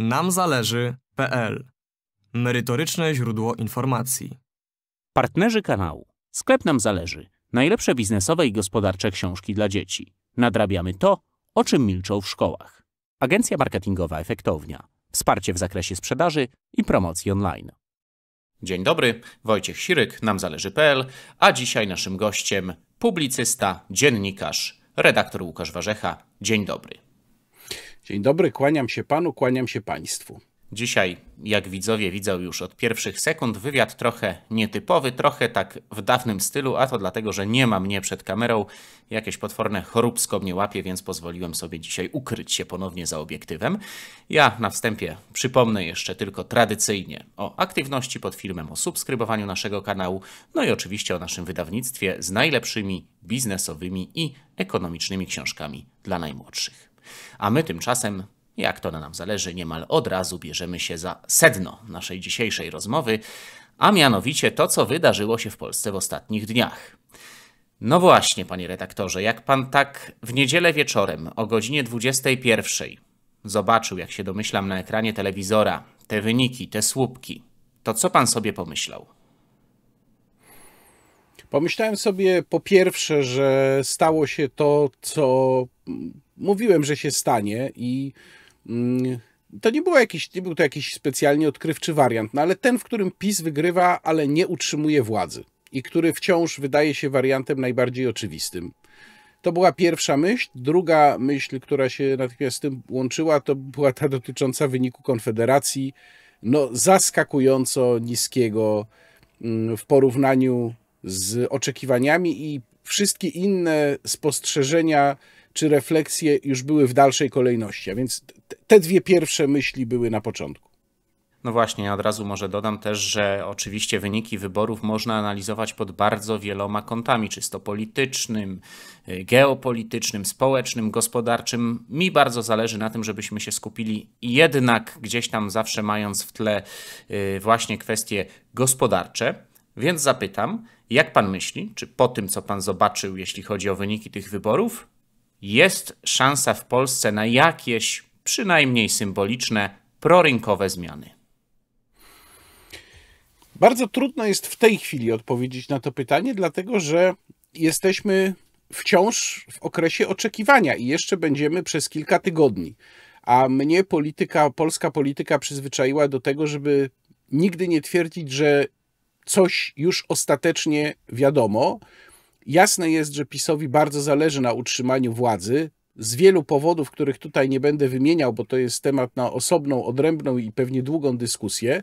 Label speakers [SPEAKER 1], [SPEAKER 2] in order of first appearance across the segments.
[SPEAKER 1] namzależy.pl Merytoryczne źródło informacji. Partnerzy kanału. Sklep nam zależy. Najlepsze biznesowe i gospodarcze książki dla dzieci. Nadrabiamy to, o czym milczą w szkołach. Agencja marketingowa Efektownia. Wsparcie w zakresie sprzedaży i promocji online. Dzień dobry, Wojciech Siryk, namzależy.pl, a dzisiaj naszym gościem publicysta, dziennikarz, redaktor Łukasz Warzecha. Dzień dobry.
[SPEAKER 2] Dzień dobry, kłaniam się panu, kłaniam się państwu.
[SPEAKER 1] Dzisiaj, jak widzowie widzą już od pierwszych sekund, wywiad trochę nietypowy, trochę tak w dawnym stylu, a to dlatego, że nie ma mnie przed kamerą. Jakieś potworne choróbsko mnie łapie, więc pozwoliłem sobie dzisiaj ukryć się ponownie za obiektywem. Ja na wstępie przypomnę jeszcze tylko tradycyjnie o aktywności pod filmem, o subskrybowaniu naszego kanału, no i oczywiście o naszym wydawnictwie z najlepszymi biznesowymi i ekonomicznymi książkami dla najmłodszych. A my tymczasem, jak to na nam zależy, niemal od razu bierzemy się za sedno naszej dzisiejszej rozmowy, a mianowicie to, co wydarzyło się w Polsce w ostatnich dniach. No właśnie, panie redaktorze, jak pan tak w niedzielę wieczorem o godzinie 21 zobaczył, jak się domyślam, na ekranie telewizora te wyniki, te słupki, to co pan sobie pomyślał?
[SPEAKER 2] Pomyślałem sobie po pierwsze, że stało się to, co mówiłem, że się stanie i mm, to nie, było jakiś, nie był to jakiś specjalnie odkrywczy wariant, no ale ten, w którym PiS wygrywa, ale nie utrzymuje władzy i który wciąż wydaje się wariantem najbardziej oczywistym. To była pierwsza myśl. Druga myśl, która się natychmiast z tym łączyła, to była ta dotycząca wyniku Konfederacji. No, zaskakująco niskiego mm, w porównaniu z oczekiwaniami i wszystkie inne spostrzeżenia czy refleksje już były w dalszej kolejności. A więc te dwie pierwsze myśli były na początku.
[SPEAKER 1] No właśnie, ja od razu może dodam też, że oczywiście wyniki wyborów można analizować pod bardzo wieloma kątami, czysto politycznym, y, geopolitycznym, społecznym, gospodarczym. Mi bardzo zależy na tym, żebyśmy się skupili jednak gdzieś tam zawsze mając w tle y, właśnie kwestie gospodarcze. Więc zapytam, jak pan myśli, czy po tym, co pan zobaczył, jeśli chodzi o wyniki tych wyborów, jest szansa w Polsce na jakieś, przynajmniej symboliczne, prorynkowe
[SPEAKER 2] zmiany? Bardzo trudno jest w tej chwili odpowiedzieć na to pytanie, dlatego że jesteśmy wciąż w okresie oczekiwania i jeszcze będziemy przez kilka tygodni. A mnie polityka, polska polityka przyzwyczaiła do tego, żeby nigdy nie twierdzić, że coś już ostatecznie wiadomo, Jasne jest, że PiSowi bardzo zależy na utrzymaniu władzy, z wielu powodów, których tutaj nie będę wymieniał, bo to jest temat na osobną, odrębną i pewnie długą dyskusję.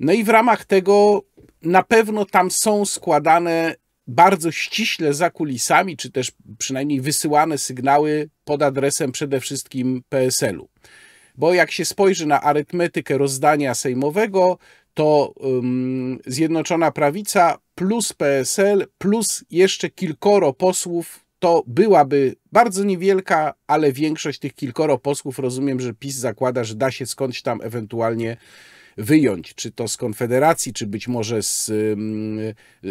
[SPEAKER 2] No i w ramach tego na pewno tam są składane bardzo ściśle za kulisami, czy też przynajmniej wysyłane sygnały pod adresem przede wszystkim PSL-u. Bo jak się spojrzy na arytmetykę rozdania sejmowego, to um, Zjednoczona Prawica plus PSL plus jeszcze kilkoro posłów, to byłaby bardzo niewielka, ale większość tych kilkoro posłów rozumiem, że PiS zakłada, że da się skądś tam ewentualnie wyjąć, czy to z Konfederacji, czy być może z mm,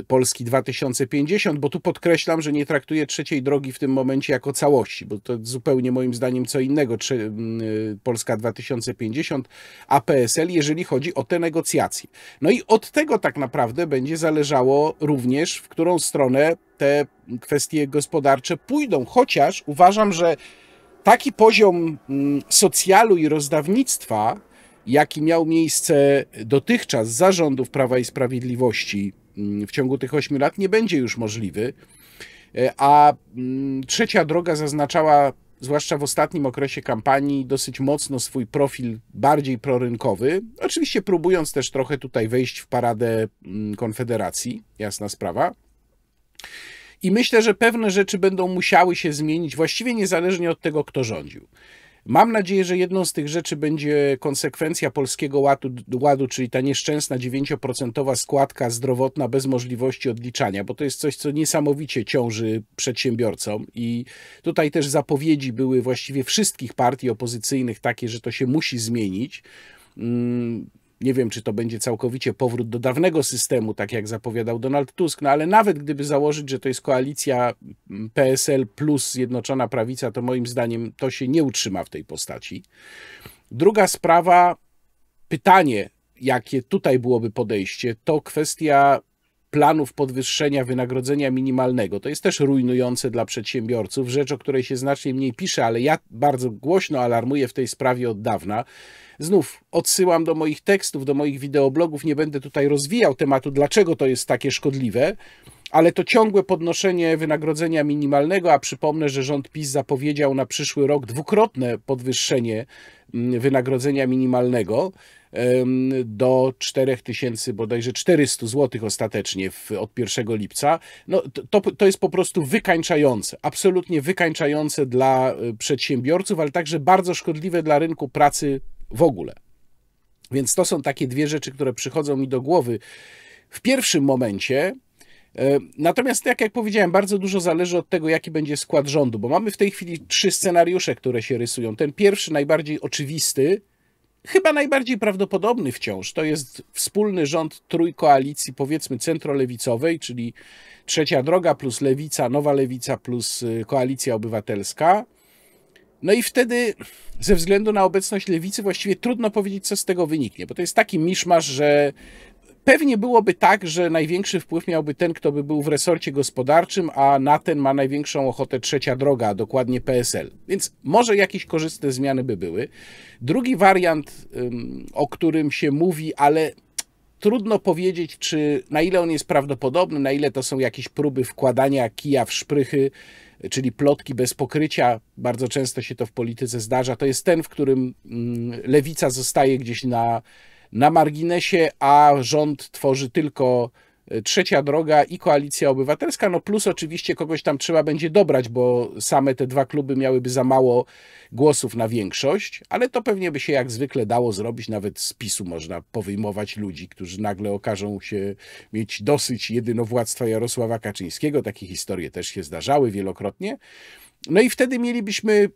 [SPEAKER 2] Polski 2050, bo tu podkreślam, że nie traktuję trzeciej drogi w tym momencie jako całości, bo to zupełnie moim zdaniem co innego czy mm, Polska 2050, a PSL, jeżeli chodzi o te negocjacje. No i od tego tak naprawdę będzie zależało również, w którą stronę te kwestie gospodarcze pójdą, chociaż uważam, że taki poziom mm, socjalu i rozdawnictwa jaki miał miejsce dotychczas zarządów Prawa i Sprawiedliwości mm, w ciągu tych ośmiu lat, nie będzie już możliwy. E, a mm, trzecia droga zaznaczała, zwłaszcza w ostatnim okresie kampanii, dosyć mocno swój profil bardziej prorynkowy. Oczywiście próbując też trochę tutaj wejść w paradę mm, Konfederacji, jasna sprawa. I myślę, że pewne rzeczy będą musiały się zmienić, właściwie niezależnie od tego, kto rządził. Mam nadzieję, że jedną z tych rzeczy będzie konsekwencja polskiego ładu, ładu czyli ta nieszczęsna 9% składka zdrowotna bez możliwości odliczania, bo to jest coś, co niesamowicie ciąży przedsiębiorcom. I tutaj też zapowiedzi były właściwie wszystkich partii opozycyjnych takie, że to się musi zmienić. Mm, nie wiem, czy to będzie całkowicie powrót do dawnego systemu, tak jak zapowiadał Donald Tusk, no ale nawet gdyby założyć, że to jest koalicja mm, PSL plus Zjednoczona Prawica, to moim zdaniem to się nie utrzyma w tej postaci. Druga sprawa, pytanie, jakie tutaj byłoby podejście, to kwestia planów podwyższenia wynagrodzenia minimalnego. To jest też rujnujące dla przedsiębiorców, rzecz, o której się znacznie mniej pisze, ale ja bardzo głośno alarmuję w tej sprawie od dawna. Znów odsyłam do moich tekstów, do moich wideoblogów, nie będę tutaj rozwijał tematu, dlaczego to jest takie szkodliwe ale to ciągłe podnoszenie wynagrodzenia minimalnego, a przypomnę, że rząd PiS zapowiedział na przyszły rok dwukrotne podwyższenie mm, wynagrodzenia minimalnego do 4000 bodajże 400 zł ostatecznie w, od 1 lipca, no to, to jest po prostu wykańczające, absolutnie wykańczające dla e, przedsiębiorców, ale także bardzo szkodliwe dla rynku pracy w ogóle. Więc to są takie dwie rzeczy, które przychodzą mi do głowy w pierwszym momencie. E, natomiast, tak jak powiedziałem, bardzo dużo zależy od tego, jaki będzie skład rządu, bo mamy w tej chwili trzy scenariusze, które się rysują. Ten pierwszy, najbardziej oczywisty, Chyba najbardziej prawdopodobny wciąż to jest wspólny rząd trójkoalicji, powiedzmy centrolewicowej, czyli Trzecia Droga plus Lewica, Nowa Lewica plus y, Koalicja Obywatelska. No i wtedy, ze względu na obecność lewicy, właściwie trudno powiedzieć, co z tego wyniknie, bo to jest taki miszmasz, że Pewnie byłoby tak, że największy wpływ miałby ten, kto by był w resorcie gospodarczym, a na ten ma największą ochotę trzecia droga, a dokładnie PSL. Więc może jakieś korzystne zmiany by były. Drugi wariant, o którym się mówi, ale trudno powiedzieć, czy na ile on jest prawdopodobny, na ile to są jakieś próby wkładania kija w szprychy, czyli plotki bez pokrycia. Bardzo często się to w polityce zdarza. To jest ten, w którym lewica zostaje gdzieś na na marginesie, a rząd tworzy tylko e, Trzecia Droga i Koalicja Obywatelska, no plus oczywiście kogoś tam trzeba będzie dobrać, bo same te dwa kluby miałyby za mało głosów na większość, ale to pewnie by się jak zwykle dało zrobić, nawet z PiSu można powyjmować ludzi, którzy nagle okażą się mieć dosyć jedynowładztwa Jarosława Kaczyńskiego, takie historie też się zdarzały wielokrotnie. No i wtedy mielibyśmy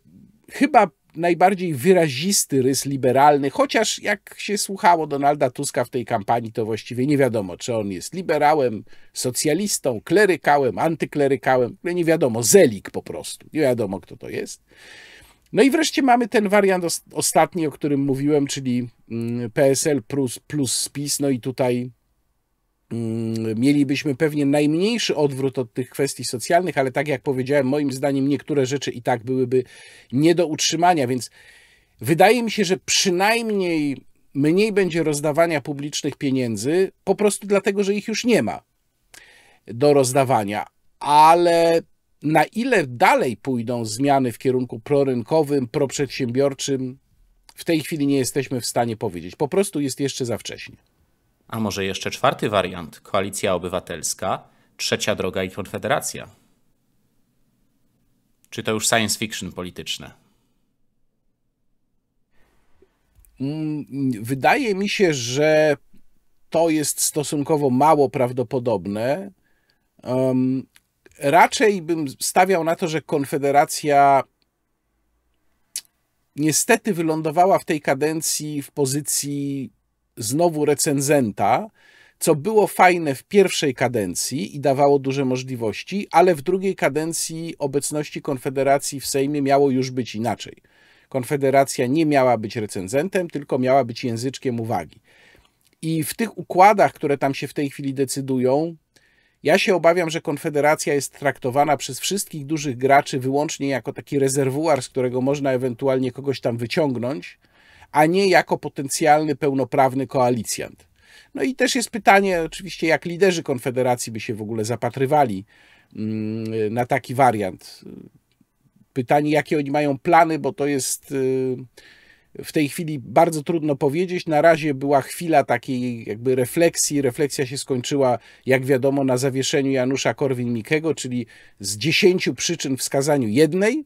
[SPEAKER 2] chyba najbardziej wyrazisty rys liberalny, chociaż jak się słuchało Donalda Tuska w tej kampanii, to właściwie nie wiadomo, czy on jest liberałem, socjalistą, klerykałem, antyklerykałem, no nie wiadomo, zelik po prostu, nie wiadomo kto to jest. No i wreszcie mamy ten wariant ostatni, o którym mówiłem, czyli mm, PSL plus, plus PiS, no i tutaj Mm, mielibyśmy pewnie najmniejszy odwrót od tych kwestii socjalnych, ale tak jak powiedziałem, moim zdaniem niektóre rzeczy i tak byłyby nie do utrzymania, więc wydaje mi się, że przynajmniej mniej będzie rozdawania publicznych pieniędzy, po prostu dlatego, że ich już nie ma do rozdawania. Ale na ile dalej pójdą zmiany w kierunku prorynkowym, proprzedsiębiorczym, w tej chwili nie jesteśmy w stanie powiedzieć. Po prostu jest jeszcze za wcześnie.
[SPEAKER 1] A może jeszcze czwarty wariant koalicja obywatelska, trzecia droga i konfederacja? Czy to już science fiction polityczne?
[SPEAKER 2] Mm, wydaje mi się, że to jest stosunkowo mało prawdopodobne. Um, raczej bym stawiał na to, że Konfederacja niestety wylądowała w tej kadencji w pozycji znowu recenzenta, co było fajne w pierwszej kadencji i dawało duże możliwości, ale w drugiej kadencji obecności Konfederacji w Sejmie miało już być inaczej. Konfederacja nie miała być recenzentem, tylko miała być języczkiem uwagi. I w tych układach, które tam się w tej chwili decydują, ja się obawiam, że Konfederacja jest traktowana przez wszystkich dużych graczy wyłącznie jako taki rezerwuar, z którego można ewentualnie kogoś tam wyciągnąć a nie jako potencjalny pełnoprawny koalicjant. No i też jest pytanie, oczywiście, jak liderzy Konfederacji by się w ogóle zapatrywali mm, na taki wariant. Pytanie, jakie oni mają plany, bo to jest y, w tej chwili bardzo trudno powiedzieć. Na razie była chwila takiej jakby refleksji. Refleksja się skończyła, jak wiadomo, na zawieszeniu Janusza Korwin-Mikkego, czyli z dziesięciu przyczyn wskazaniu jednej –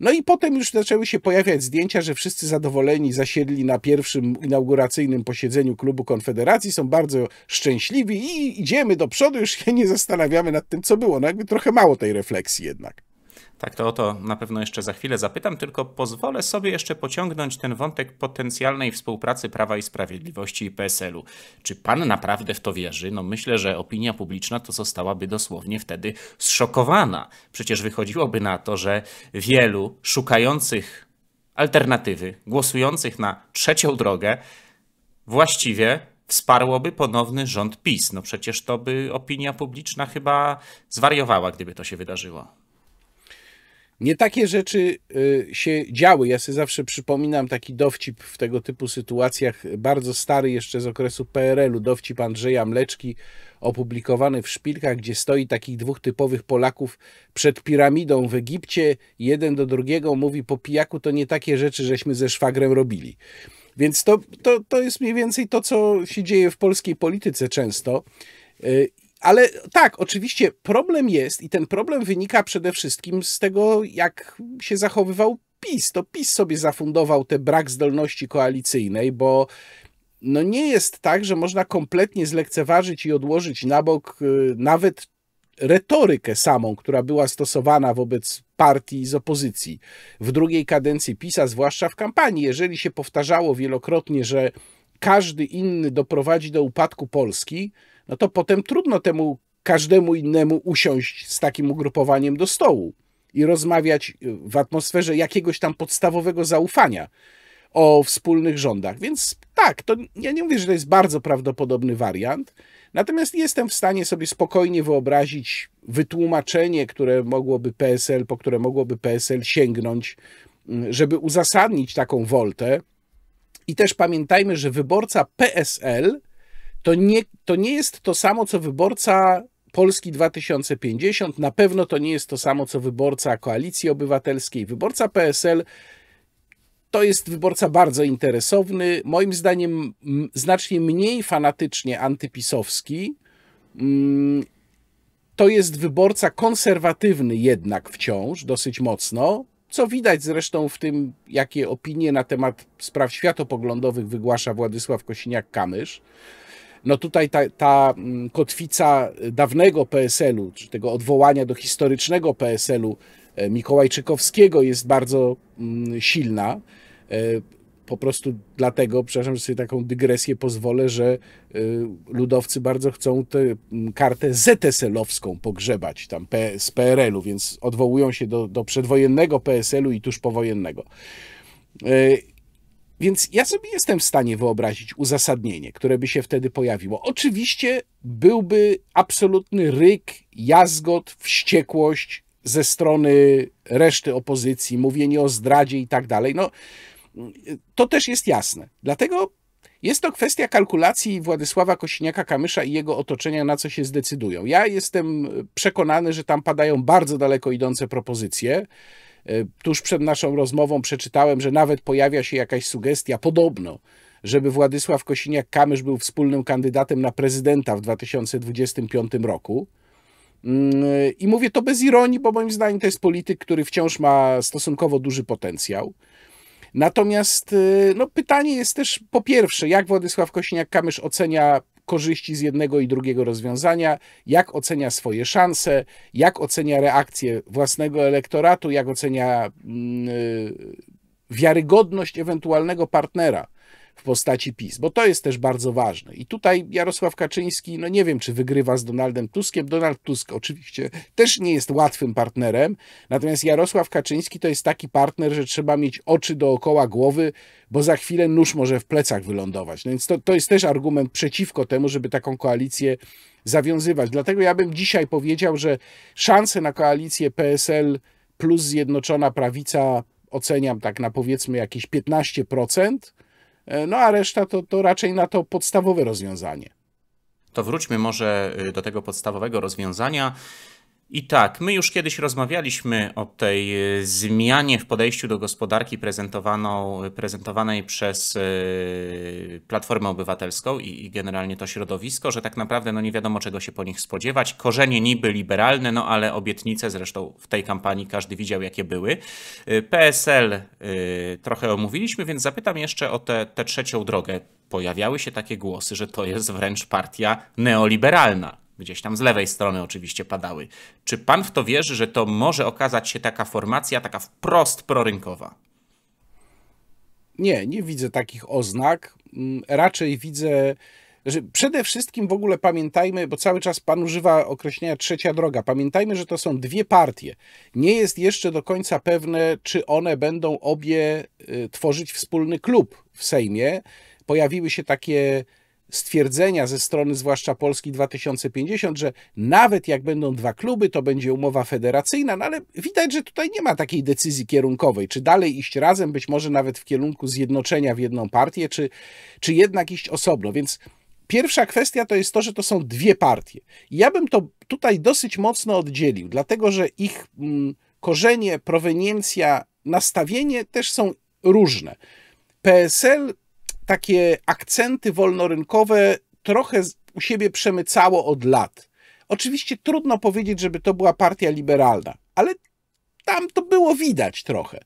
[SPEAKER 2] no i potem już zaczęły się pojawiać zdjęcia, że wszyscy zadowoleni zasiedli na pierwszym inauguracyjnym posiedzeniu klubu Konfederacji, są bardzo szczęśliwi i idziemy do przodu, już się nie zastanawiamy nad tym, co było. No jakby trochę mało tej refleksji jednak. Tak,
[SPEAKER 1] to o to na pewno jeszcze za chwilę zapytam, tylko pozwolę sobie jeszcze pociągnąć ten wątek potencjalnej współpracy Prawa i Sprawiedliwości i PSL-u. Czy pan naprawdę w to wierzy? No myślę, że opinia publiczna to zostałaby dosłownie wtedy zszokowana. Przecież wychodziłoby na to, że wielu szukających alternatywy, głosujących na trzecią drogę, właściwie wsparłoby ponowny rząd PiS. No przecież to by opinia publiczna chyba zwariowała, gdyby to się wydarzyło.
[SPEAKER 2] Nie takie rzeczy y, się działy. Ja sobie zawsze przypominam taki dowcip w tego typu sytuacjach, bardzo stary jeszcze z okresu PRL-u, dowcip Andrzeja Mleczki, opublikowany w szpilkach, gdzie stoi takich dwóch typowych Polaków przed piramidą w Egipcie. Jeden do drugiego mówi po pijaku, to nie takie rzeczy, żeśmy ze szwagrem robili. Więc to, to, to jest mniej więcej to, co się dzieje w polskiej polityce często. Y, ale tak, oczywiście problem jest i ten problem wynika przede wszystkim z tego, jak się zachowywał PiS. To PiS sobie zafundował ten brak zdolności koalicyjnej, bo no nie jest tak, że można kompletnie zlekceważyć i odłożyć na bok y, nawet retorykę samą, która była stosowana wobec partii z opozycji w drugiej kadencji PiSa, zwłaszcza w kampanii. Jeżeli się powtarzało wielokrotnie, że każdy inny doprowadzi do upadku Polski, no to potem trudno temu każdemu innemu usiąść z takim ugrupowaniem do stołu i rozmawiać y, w atmosferze jakiegoś tam podstawowego zaufania o wspólnych rządach. Więc tak, to ja nie mówię, że to jest bardzo prawdopodobny wariant, natomiast jestem w stanie sobie spokojnie wyobrazić wytłumaczenie, które mogłoby PSL, po które mogłoby PSL sięgnąć, mm, żeby uzasadnić taką woltę. I też pamiętajmy, że wyborca PSL to nie, to nie jest to samo, co wyborca Polski 2050, na pewno to nie jest to samo, co wyborca Koalicji Obywatelskiej. Wyborca PSL to jest wyborca bardzo interesowny, moim zdaniem znacznie mniej fanatycznie antypisowski. Mm, to jest wyborca konserwatywny jednak wciąż, dosyć mocno, co widać zresztą w tym, jakie opinie na temat spraw światopoglądowych wygłasza Władysław Kosiniak-Kamysz no tutaj ta, ta mm, kotwica dawnego PSL-u, czy tego odwołania do historycznego PSL-u e, Mikołajczykowskiego jest bardzo mm, silna. E, po prostu dlatego, przepraszam, że sobie taką dygresję pozwolę, że e, ludowcy bardzo chcą tę mm, kartę ZSL-owską pogrzebać tam z PRL-u, więc odwołują się do, do przedwojennego PSL-u i tuż powojennego. Więc ja sobie jestem w stanie wyobrazić uzasadnienie, które by się wtedy pojawiło. Oczywiście byłby absolutny ryk, jazgot, wściekłość ze strony reszty opozycji, mówienie o zdradzie i tak dalej. No, to też jest jasne. Dlatego jest to kwestia kalkulacji Władysława Kosiniaka-Kamysza i jego otoczenia, na co się zdecydują. Ja jestem przekonany, że tam padają bardzo daleko idące propozycje. E, tuż przed naszą rozmową przeczytałem, że nawet pojawia się jakaś sugestia, podobno, żeby Władysław Kosiniak-Kamysz był wspólnym kandydatem na prezydenta w 2025 roku. Mm, I mówię to bez ironii, bo moim zdaniem to jest polityk, który wciąż ma stosunkowo duży potencjał. Natomiast y, no, pytanie jest też po pierwsze, jak Władysław kosiniak kamysz ocenia korzyści z jednego i drugiego rozwiązania, jak ocenia swoje szanse, jak ocenia reakcję własnego elektoratu, jak ocenia mm, y, wiarygodność ewentualnego partnera w postaci PiS, bo to jest też bardzo ważne. I tutaj Jarosław Kaczyński, no nie wiem, czy wygrywa z Donaldem Tuskiem. Donald Tusk oczywiście też nie jest łatwym partnerem, natomiast Jarosław Kaczyński to jest taki partner, że trzeba mieć oczy dookoła głowy, bo za chwilę nóż może w plecach wylądować. No więc to, to jest też argument przeciwko temu, żeby taką koalicję zawiązywać. Dlatego ja bym dzisiaj powiedział, że szanse na koalicję PSL plus Zjednoczona Prawica oceniam tak na powiedzmy jakieś 15%, E, no a reszta to, to raczej na to podstawowe rozwiązanie.
[SPEAKER 1] To wróćmy może y, do tego podstawowego rozwiązania. I tak, my już kiedyś rozmawialiśmy o tej e, zmianie w podejściu do gospodarki prezentowaną, prezentowanej przez e, Platformę Obywatelską i, i, generalnie to środowisko, że tak naprawdę no nie wiadomo czego się po nich spodziewać. Korzenie niby liberalne, no ale obietnice zresztą w tej kampanii każdy widział jakie były. E, PSL trochę omówiliśmy, więc zapytam jeszcze o tę trzecią drogę. Pojawiały się takie głosy, że to jest wręcz partia neoliberalna gdzieś tam z lewej strony oczywiście padały. Czy pan w to wierzy, że to może okazać się taka formacja, taka wprost prorynkowa?
[SPEAKER 2] Nie, nie widzę takich oznak. Mm, raczej widzę. Że przede wszystkim w ogóle pamiętajmy, bo cały czas pan używa określenia trzecia droga. Pamiętajmy, że to są dwie partie. Nie jest jeszcze do końca pewne, czy one będą obie y, tworzyć wspólny klub w Sejmie. Pojawiły się takie stwierdzenia ze strony zwłaszcza Polski 2050, że nawet jak będą dwa kluby, to będzie umowa federacyjna, no ale widać, że tutaj nie ma takiej decyzji kierunkowej, czy dalej iść razem, być może nawet w kierunku zjednoczenia w jedną partię, czy, czy jednak iść osobno, więc Pierwsza kwestia to jest to, że to są dwie partie. Ja bym to tutaj dosyć mocno oddzielił, dlatego że ich mm, korzenie, proweniencja, nastawienie też są różne. PSL takie akcenty wolnorynkowe trochę u siebie przemycało od lat. Oczywiście trudno powiedzieć, żeby to była partia liberalna, ale tam to było widać trochę.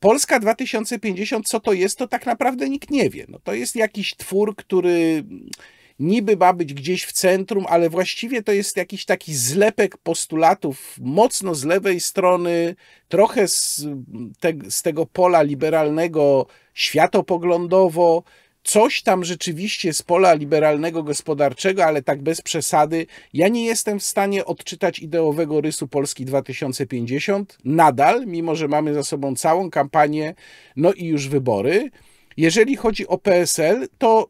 [SPEAKER 2] Polska 2050, co to jest, to tak naprawdę nikt nie wie. No, to jest jakiś twór, który niby ma być gdzieś w centrum, ale właściwie to jest jakiś taki zlepek postulatów mocno z lewej strony, trochę z, te, z tego pola liberalnego światopoglądowo, coś tam rzeczywiście z pola liberalnego gospodarczego, ale tak bez przesady. Ja nie jestem w stanie odczytać ideowego rysu Polski 2050 nadal, mimo że mamy za sobą całą kampanię, no i już wybory. Jeżeli chodzi o PSL, to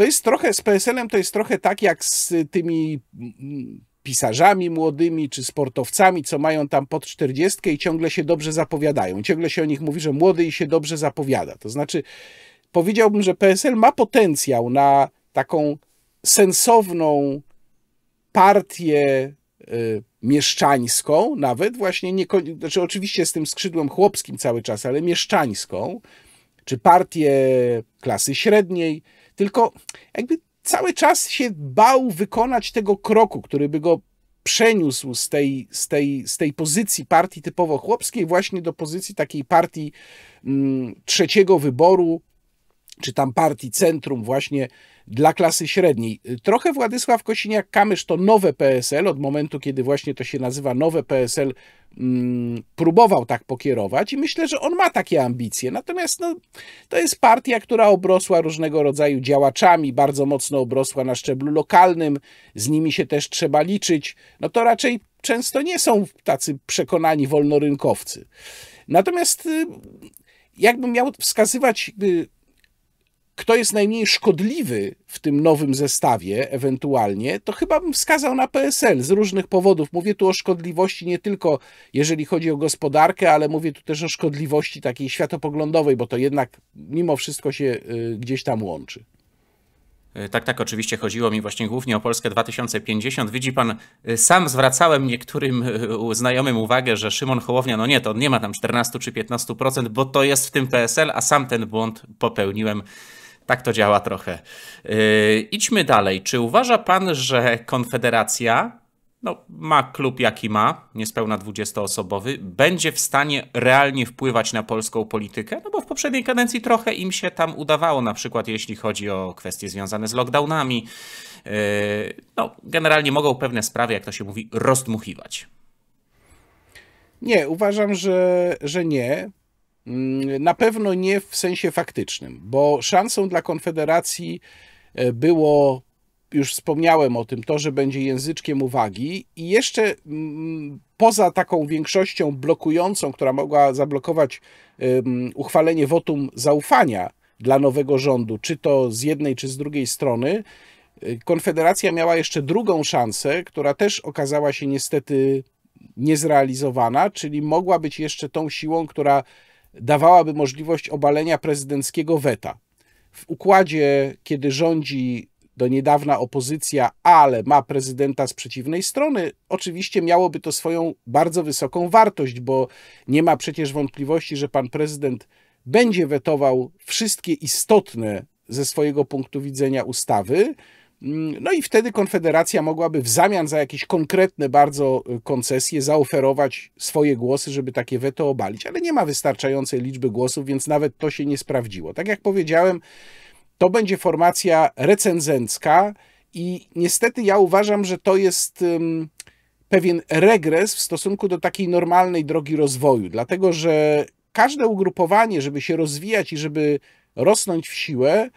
[SPEAKER 2] to jest trochę, z PSL-em to jest trochę tak jak z tymi mm, pisarzami młodymi czy sportowcami, co mają tam pod 40 i ciągle się dobrze zapowiadają. Ciągle się o nich mówi, że młody i się dobrze zapowiada. To znaczy, powiedziałbym, że PSL ma potencjał na taką sensowną partię y, mieszczańską, nawet właśnie, nie, znaczy oczywiście z tym skrzydłem chłopskim cały czas, ale mieszczańską, czy partię klasy średniej, tylko jakby cały czas się bał wykonać tego kroku, który by go przeniósł z tej, z tej, z tej pozycji partii typowo chłopskiej właśnie do pozycji takiej partii mm, trzeciego wyboru, czy tam partii Centrum właśnie dla klasy średniej. Trochę Władysław Kosiniak-Kamysz to nowe PSL, od momentu kiedy właśnie to się nazywa nowe PSL, mm, próbował tak pokierować i myślę, że on ma takie ambicje. Natomiast no, to jest partia, która obrosła różnego rodzaju działaczami, bardzo mocno obrosła na szczeblu lokalnym, z nimi się też trzeba liczyć. No to raczej często nie są tacy przekonani wolnorynkowcy. Natomiast y, jakbym miał wskazywać y, kto jest najmniej szkodliwy w tym nowym zestawie ewentualnie, to chyba bym wskazał na PSL z różnych powodów. Mówię tu o szkodliwości nie tylko jeżeli chodzi o gospodarkę, ale mówię tu też o szkodliwości takiej światopoglądowej, bo to jednak mimo wszystko się y, gdzieś tam łączy.
[SPEAKER 1] E, tak, tak, oczywiście chodziło mi właśnie głównie o Polskę 2050. Widzi pan, y, sam zwracałem niektórym y, znajomym uwagę, że Szymon Hołownia, no nie, to on nie ma tam 14 czy 15%, bo to jest w tym PSL, a sam ten błąd popełniłem. Tak to działa trochę. Yy, idźmy dalej. Czy uważa pan, że Konfederacja no, ma klub jaki ma, niespełna 20-osobowy, będzie w stanie realnie wpływać na polską politykę, no bo w poprzedniej kadencji trochę im się tam udawało, na przykład jeśli chodzi o kwestie związane z lockdownami. Yy, no, generalnie mogą pewne sprawy, jak to się mówi, rozdmuchiwać.
[SPEAKER 2] Nie, uważam, że, że nie. Mm, na pewno nie w sensie faktycznym, bo szansą dla Konfederacji e, było, już wspomniałem o tym, to, że będzie języczkiem uwagi i jeszcze mm, poza taką większością blokującą, która mogła zablokować uchwalenie wotum zaufania dla nowego rządu, czy to z jednej, czy z drugiej strony, e, Konfederacja miała jeszcze drugą szansę, która też okazała się niestety niezrealizowana, czyli mogła być jeszcze tą siłą, która dawałaby możliwość obalenia prezydenckiego weta. W układzie, kiedy rządzi do niedawna opozycja, ale ma prezydenta z przeciwnej strony, oczywiście miałoby to swoją bardzo wysoką wartość, bo nie ma przecież wątpliwości, że pan prezydent będzie wetował wszystkie istotne ze swojego punktu widzenia ustawy, Mm, no i wtedy Konfederacja mogłaby w zamian za jakieś konkretne bardzo y, koncesje zaoferować swoje głosy, żeby takie weto obalić, ale nie ma wystarczającej liczby głosów, więc nawet to się nie sprawdziło. Tak jak powiedziałem, to będzie formacja recenzencka i niestety ja uważam, że to jest pewien regres w stosunku do takiej normalnej drogi rozwoju, dlatego że każde ugrupowanie, żeby się rozwijać i żeby rosnąć w siłę,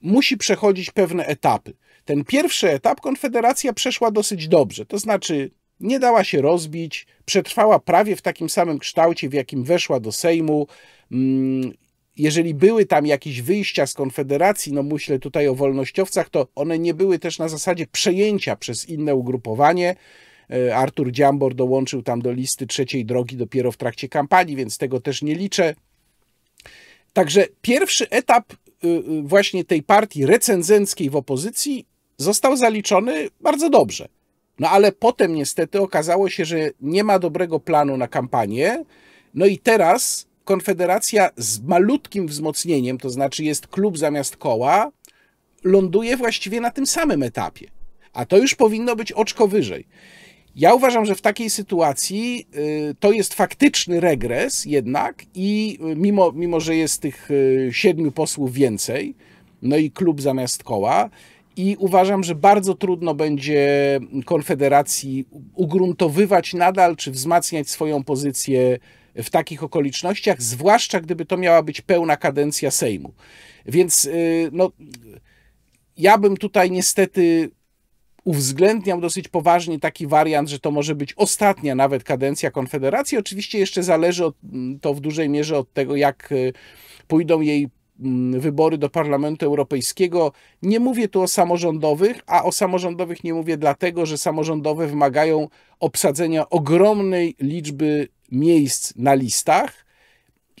[SPEAKER 2] musi przechodzić pewne etapy ten pierwszy etap Konfederacja przeszła dosyć dobrze. To znaczy, nie dała się rozbić, przetrwała prawie w takim samym kształcie, w jakim weszła do Sejmu. Mm, jeżeli były tam jakieś wyjścia z Konfederacji, no myślę tutaj o wolnościowcach, to one nie były też na zasadzie przejęcia przez inne ugrupowanie. E, Artur Dziambor dołączył tam do listy trzeciej drogi dopiero w trakcie kampanii, więc tego też nie liczę. Także pierwszy etap y, y, właśnie tej partii recenzenckiej w opozycji został zaliczony bardzo dobrze. No ale potem niestety okazało się, że nie ma dobrego planu na kampanię. No i teraz Konfederacja z malutkim wzmocnieniem, to znaczy jest klub zamiast koła, ląduje właściwie na tym samym etapie. A to już powinno być oczko wyżej. Ja uważam, że w takiej sytuacji y, to jest faktyczny regres jednak i y, mimo, mimo że jest tych y, siedmiu posłów więcej, no i klub zamiast koła, i uważam, że bardzo trudno będzie Konfederacji ugruntowywać nadal czy wzmacniać swoją pozycję w takich okolicznościach, zwłaszcza gdyby to miała być pełna kadencja Sejmu. Więc y, no, ja bym tutaj niestety uwzględniał dosyć poważnie taki wariant, że to może być ostatnia nawet kadencja Konfederacji. Oczywiście jeszcze zależy od, mm, to w dużej mierze od tego, jak y, pójdą jej Mm, wybory do Parlamentu Europejskiego. Nie mówię tu o samorządowych, a o samorządowych nie mówię dlatego, że samorządowe wymagają obsadzenia ogromnej liczby miejsc na listach.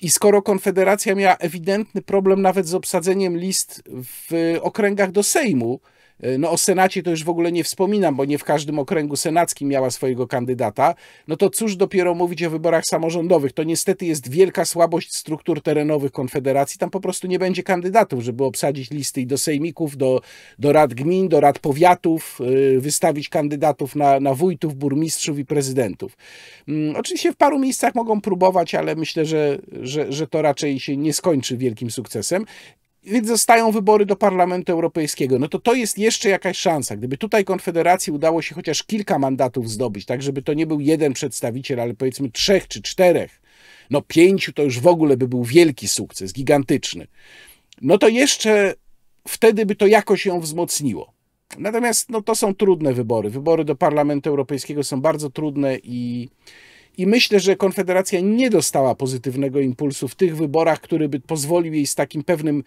[SPEAKER 2] I skoro Konfederacja miała ewidentny problem nawet z obsadzeniem list w okręgach do Sejmu, E, no o Senacie to już w ogóle nie wspominam, bo nie w każdym okręgu senackim miała swojego kandydata, no to cóż dopiero mówić o wyborach samorządowych. To niestety jest wielka słabość struktur terenowych Konfederacji. Tam po prostu nie będzie kandydatów, żeby obsadzić listy i do sejmików, do, do rad gmin, do rad powiatów, e, wystawić kandydatów na, na wójtów, burmistrzów i prezydentów. Mm, oczywiście w paru miejscach mogą próbować, ale myślę, że, że, że to raczej się nie skończy wielkim sukcesem więc zostają wybory do Parlamentu Europejskiego. No to to jest jeszcze jakaś szansa. Gdyby tutaj Konfederacji udało się chociaż kilka mandatów zdobyć, tak żeby to nie był jeden przedstawiciel, ale powiedzmy trzech czy czterech, no pięciu to już w ogóle by był wielki sukces, gigantyczny. No to jeszcze wtedy by to jakoś ją wzmocniło. Natomiast no, to są trudne wybory. Wybory do Parlamentu Europejskiego są bardzo trudne i, i myślę, że Konfederacja nie dostała pozytywnego impulsu w tych wyborach, który by pozwolił jej z takim pewnym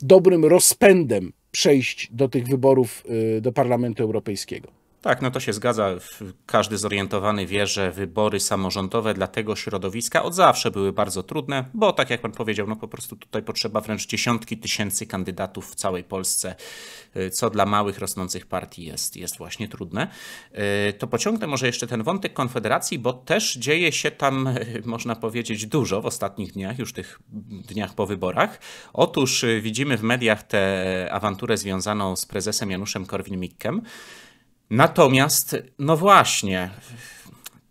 [SPEAKER 2] dobrym rozpędem przejść do tych wyborów y, do Parlamentu Europejskiego.
[SPEAKER 1] Tak, no to się zgadza. Każdy zorientowany wie, że wybory samorządowe dla tego środowiska od zawsze były bardzo trudne, bo tak jak pan powiedział, no po prostu tutaj potrzeba wręcz dziesiątki tysięcy kandydatów w całej Polsce, y, co dla małych, rosnących partii jest, jest właśnie trudne. Y, to pociągnę może jeszcze ten wątek Konfederacji, bo też dzieje się tam, można powiedzieć, dużo w ostatnich dniach, już tych dniach po wyborach. Otóż y, widzimy w mediach tę awanturę związaną z prezesem Januszem Korwin-Mikkem. Natomiast, no właśnie,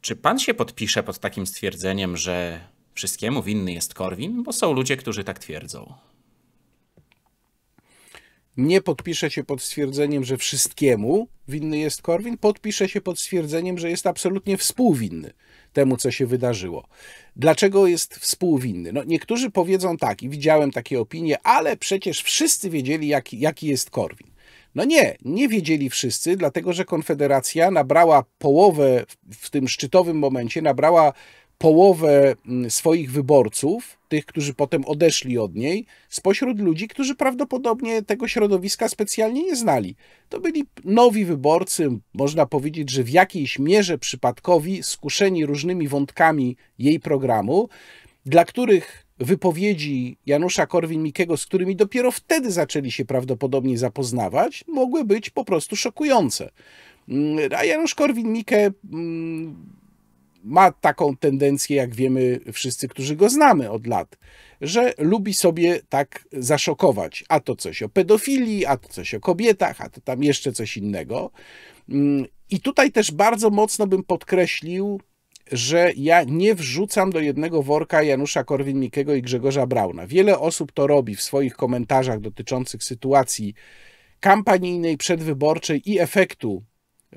[SPEAKER 1] czy pan się podpisze pod takim stwierdzeniem, że wszystkiemu winny jest Korwin? Bo są ludzie, którzy tak twierdzą.
[SPEAKER 2] Nie podpiszę się pod stwierdzeniem, że wszystkiemu winny jest Korwin. Podpiszę się pod stwierdzeniem, że jest absolutnie współwinny temu, co się wydarzyło. Dlaczego jest współwinny? No, niektórzy powiedzą tak, i widziałem takie opinie, ale przecież wszyscy wiedzieli, jaki, jaki jest Korwin. No nie, nie wiedzieli wszyscy, dlatego że Konfederacja nabrała połowę, w tym szczytowym momencie, nabrała połowę mm, swoich wyborców, tych, którzy potem odeszli od niej, spośród ludzi, którzy prawdopodobnie tego środowiska specjalnie nie znali. To byli nowi wyborcy, można powiedzieć, że w jakiejś mierze przypadkowi, skuszeni różnymi wątkami jej programu, dla których wypowiedzi Janusza Korwin-Mikkego, z którymi dopiero wtedy zaczęli się prawdopodobnie zapoznawać, mogły być po prostu szokujące. Mm, a Janusz Korwin-Mikke mm, ma taką tendencję, jak wiemy wszyscy, którzy go znamy od lat, że lubi sobie tak zaszokować. A to coś o pedofilii, a to coś o kobietach, a to tam jeszcze coś innego. Mm, I tutaj też bardzo mocno bym podkreślił że ja nie wrzucam do jednego worka Janusza Korwin-Mikkego i Grzegorza Brauna. Wiele osób to robi w swoich komentarzach dotyczących sytuacji kampanijnej, przedwyborczej i efektu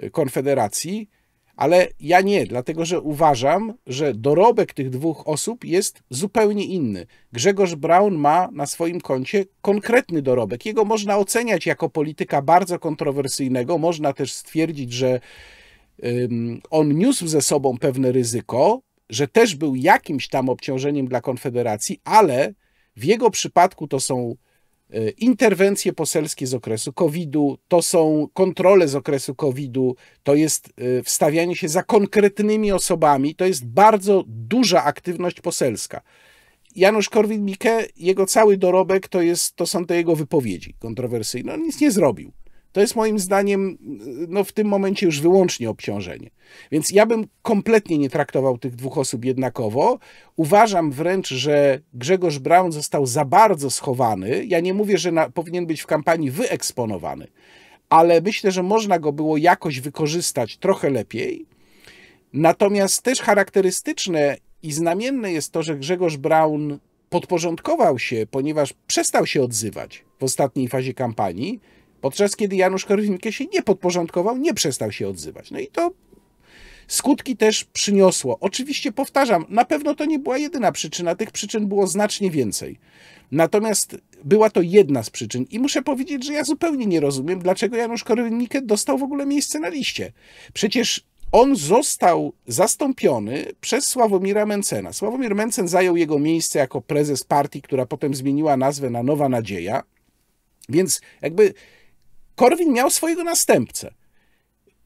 [SPEAKER 2] y, Konfederacji, ale ja nie, dlatego że uważam, że dorobek tych dwóch osób jest zupełnie inny. Grzegorz Braun ma na swoim koncie konkretny dorobek. Jego można oceniać jako polityka bardzo kontrowersyjnego, można też stwierdzić, że on niósł ze sobą pewne ryzyko, że też był jakimś tam obciążeniem dla Konfederacji, ale w jego przypadku to są y, interwencje poselskie z okresu COVID-u, to są kontrole z okresu COVID-u, to jest y, wstawianie się za konkretnymi osobami, to jest bardzo duża aktywność poselska. Janusz Korwin-Mikke, jego cały dorobek to, jest, to są te jego wypowiedzi kontrowersyjne. On nic nie zrobił. To jest moim zdaniem no, w tym momencie już wyłącznie obciążenie. Więc ja bym kompletnie nie traktował tych dwóch osób jednakowo. Uważam wręcz, że Grzegorz Brown został za bardzo schowany. Ja nie mówię, że na, powinien być w kampanii wyeksponowany, ale myślę, że można go było jakoś wykorzystać trochę lepiej. Natomiast też charakterystyczne i znamienne jest to, że Grzegorz Brown podporządkował się, ponieważ przestał się odzywać w ostatniej fazie kampanii Podczas kiedy Janusz Korwin-Mikke się nie podporządkował, nie przestał się odzywać. No i to skutki też przyniosło. Oczywiście powtarzam, na pewno to nie była jedyna przyczyna, tych przyczyn było znacznie więcej. Natomiast była to jedna z przyczyn i muszę powiedzieć, że ja zupełnie nie rozumiem, dlaczego Janusz Korwin-Mikke dostał w ogóle miejsce na liście. Przecież on został zastąpiony przez Sławomira Mencena. Sławomir Mencen zajął jego miejsce jako prezes partii, która potem zmieniła nazwę na Nowa Nadzieja. Więc jakby Korwin miał swojego następcę.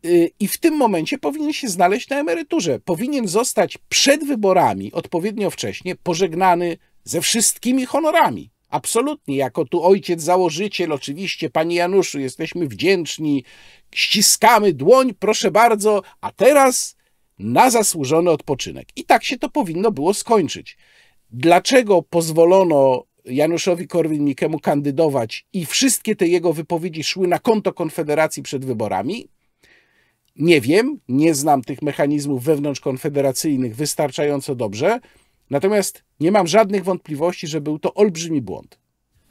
[SPEAKER 2] Y, I w tym momencie powinien się znaleźć na emeryturze. Powinien zostać przed wyborami, odpowiednio wcześnie, pożegnany ze wszystkimi honorami. Absolutnie, jako tu ojciec założyciel, oczywiście, panie Januszu, jesteśmy wdzięczni, ściskamy dłoń, proszę bardzo, a teraz na zasłużony odpoczynek. I tak się to powinno było skończyć. Dlaczego pozwolono Januszowi Korwin-Mikkemu kandydować i wszystkie te jego wypowiedzi szły na konto Konfederacji przed wyborami? Nie wiem, nie znam tych mechanizmów wewnątrzkonfederacyjnych wystarczająco dobrze, natomiast nie mam żadnych wątpliwości, że był to olbrzymi błąd.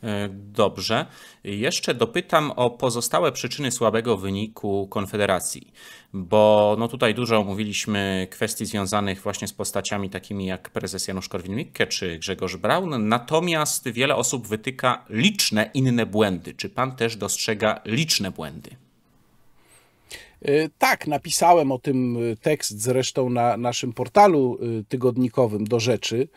[SPEAKER 1] E, dobrze. Jeszcze dopytam o pozostałe przyczyny słabego wyniku Konfederacji, bo no tutaj dużo omówiliśmy kwestii związanych właśnie z postaciami takimi jak prezes Janusz Korwin-Mikke czy Grzegorz Braun, natomiast wiele osób wytyka liczne inne błędy. Czy pan też dostrzega liczne błędy?
[SPEAKER 2] E, tak, napisałem o tym e, tekst zresztą na naszym portalu tygodnikowym do rzeczy.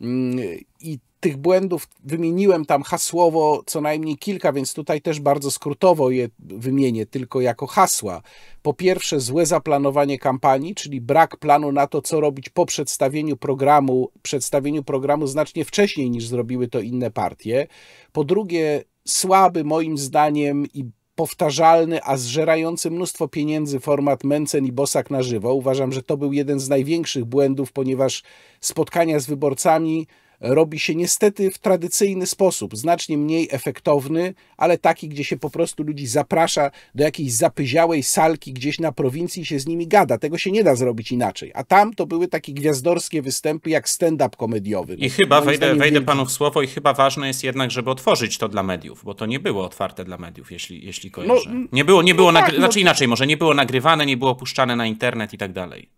[SPEAKER 2] Mm, I tych błędów wymieniłem tam hasłowo co najmniej kilka, więc tutaj też bardzo skrótowo je wymienię tylko jako hasła. Po pierwsze, złe zaplanowanie kampanii, czyli brak planu na to, co robić po przedstawieniu programu, przedstawieniu programu znacznie wcześniej niż zrobiły to inne partie. Po drugie, słaby moim zdaniem i powtarzalny, a zżerający mnóstwo pieniędzy format Mencen i Bosak na żywo. Uważam, że to był jeden z największych błędów, ponieważ spotkania z wyborcami robi się niestety w tradycyjny sposób, znacznie mniej efektowny, ale taki, gdzie się po prostu ludzi zaprasza do jakiejś zapyziałej salki gdzieś na prowincji się z nimi gada. Tego się nie da zrobić inaczej. A tam to były takie gwiazdorskie występy jak stand-up komediowy. I no, chyba, wejdę, wejdę
[SPEAKER 1] panu w słowo, i chyba ważne jest jednak, żeby otworzyć to dla mediów, bo to nie było otwarte dla mediów, jeśli, jeśli no, kojarzę. No, nie było, nie było, no tak, no znaczy inaczej, może nie było nagrywane, nie było puszczane na internet i tak dalej.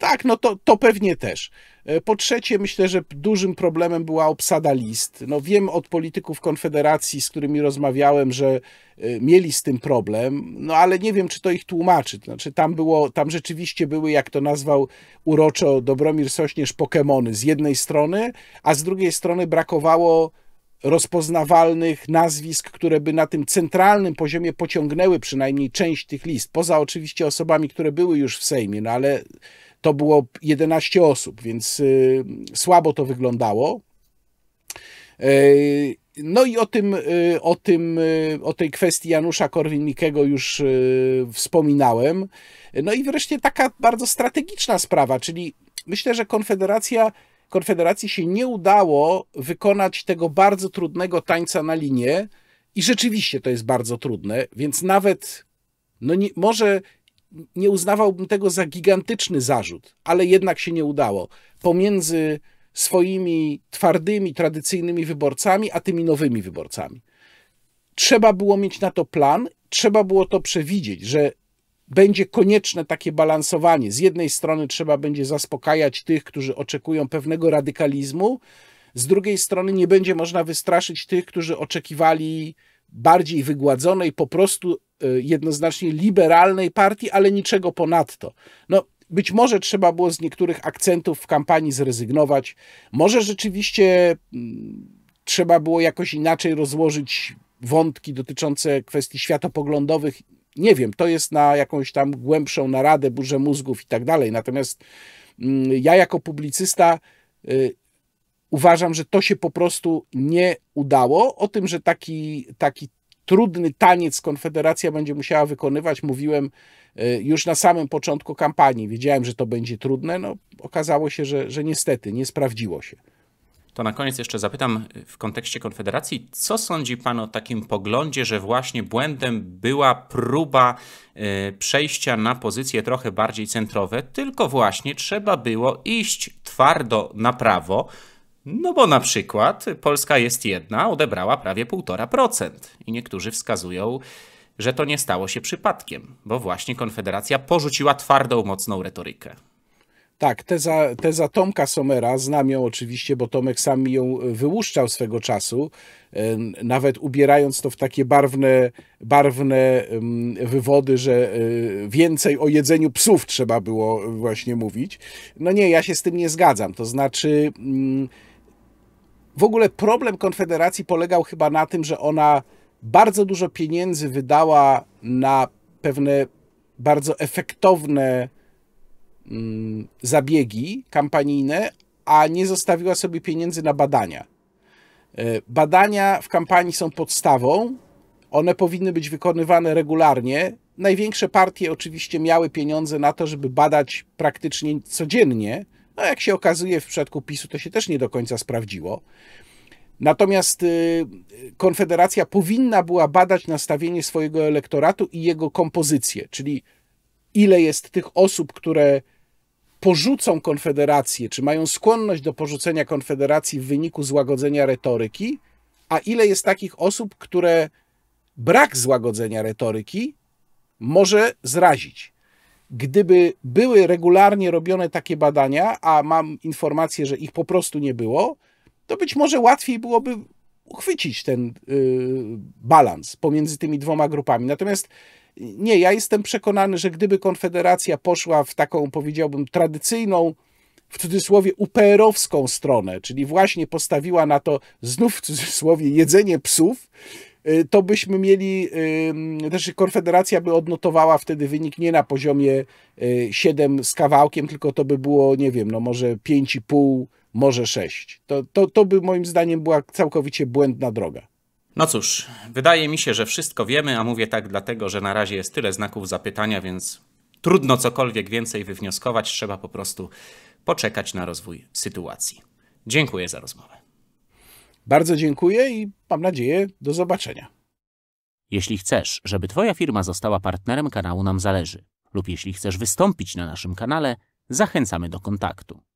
[SPEAKER 2] Tak, no to, to pewnie też. E, po trzecie, myślę, że dużym problemem była obsada list. No wiem od polityków Konfederacji, z którymi rozmawiałem, że e, mieli z tym problem, no ale nie wiem, czy to ich tłumaczy. Znaczy, tam, było, tam rzeczywiście były, jak to nazwał uroczo Dobromir Sośnierz, pokemony z jednej strony, a z drugiej strony brakowało rozpoznawalnych nazwisk, które by na tym centralnym poziomie pociągnęły przynajmniej część tych list, poza oczywiście osobami, które były już w Sejmie, no ale to było 11 osób, więc y, słabo to wyglądało. E, no i o tym, y, o tym, y, o tej kwestii Janusza Korwin-Mikkego już wspominałem. No i wreszcie taka bardzo strategiczna sprawa, czyli myślę, że Konfederacja, Konfederacji się nie udało wykonać tego bardzo trudnego tańca na linie i rzeczywiście to jest bardzo trudne, więc nawet no nie, może nie uznawałbym tego za gigantyczny zarzut, ale jednak się nie udało. Pomiędzy swoimi twardymi, tradycyjnymi wyborcami, a tymi nowymi wyborcami. Trzeba było mieć na to plan, trzeba było to przewidzieć, że będzie konieczne takie balansowanie. Z jednej strony trzeba będzie zaspokajać tych, którzy oczekują pewnego radykalizmu, z drugiej strony nie będzie można wystraszyć tych, którzy oczekiwali bardziej wygładzonej, po prostu Y, jednoznacznie liberalnej partii, ale niczego ponadto. No, być może trzeba było z niektórych akcentów w kampanii zrezygnować. Może rzeczywiście mm, trzeba było jakoś inaczej rozłożyć wątki dotyczące kwestii światopoglądowych. Nie wiem, to jest na jakąś tam głębszą naradę, burzę mózgów i tak dalej. Natomiast mm, ja jako publicysta y, uważam, że to się po prostu nie udało. O tym, że taki, taki trudny taniec Konfederacja będzie musiała wykonywać. Mówiłem e, już na samym początku kampanii, wiedziałem, że to będzie trudne. No, okazało się, że, że niestety nie sprawdziło się.
[SPEAKER 1] To na koniec jeszcze zapytam w kontekście Konfederacji, co sądzi Pan o takim poglądzie, że właśnie błędem była próba e, przejścia na pozycje trochę bardziej centrowe, tylko właśnie trzeba było iść twardo na prawo, no bo na przykład Polska jest jedna, odebrała prawie 1,5% i niektórzy wskazują, że to nie stało się przypadkiem, bo właśnie Konfederacja porzuciła twardą, mocną retorykę.
[SPEAKER 2] Tak, teza, teza Tomka Somera, znam ją oczywiście, bo Tomek sam ją wyłuszczał swego czasu, nawet ubierając to w takie barwne, barwne wywody, że e, więcej o jedzeniu psów trzeba było właśnie mówić. No nie, ja się z tym nie zgadzam. To znaczy. Mm, w ogóle problem Konfederacji polegał chyba na tym, że ona bardzo dużo pieniędzy wydała na pewne bardzo efektowne mm, zabiegi kampanijne, a nie zostawiła sobie pieniędzy na badania. E, badania w kampanii są podstawą, one powinny być wykonywane regularnie. Największe partie oczywiście miały pieniądze na to, żeby badać praktycznie codziennie, no jak się okazuje w przypadku PiSu to się też nie do końca sprawdziło. Natomiast y, Konfederacja powinna była badać nastawienie swojego elektoratu i jego kompozycję, czyli ile jest tych osób, które porzucą Konfederację, czy mają skłonność do porzucenia Konfederacji w wyniku złagodzenia retoryki, a ile jest takich osób, które brak złagodzenia retoryki może zrazić gdyby były regularnie robione takie badania, a mam informację, że ich po prostu nie było, to być może łatwiej byłoby uchwycić ten y, balans pomiędzy tymi dwoma grupami. Natomiast nie, ja jestem przekonany, że gdyby Konfederacja poszła w taką, powiedziałbym, tradycyjną, w cudzysłowie, UPR-owską stronę, czyli właśnie postawiła na to znów w cudzysłowie jedzenie psów, Y, to byśmy mieli, też Konfederacja by odnotowała wtedy wynik nie na poziomie 7 y, z kawałkiem, tylko to by było, nie wiem, no może 5,5, może 6. To, to, to by moim zdaniem była całkowicie błędna droga.
[SPEAKER 1] No cóż, wydaje mi się, że wszystko wiemy, a mówię tak dlatego, że na razie jest tyle znaków zapytania, więc trudno cokolwiek więcej wywnioskować, trzeba po prostu poczekać na rozwój sytuacji. Dziękuję
[SPEAKER 2] za rozmowę. Bardzo dziękuję i mam nadzieję do zobaczenia.
[SPEAKER 1] Jeśli chcesz, żeby Twoja firma została partnerem kanału Nam Zależy lub jeśli chcesz wystąpić na naszym kanale, zachęcamy do kontaktu.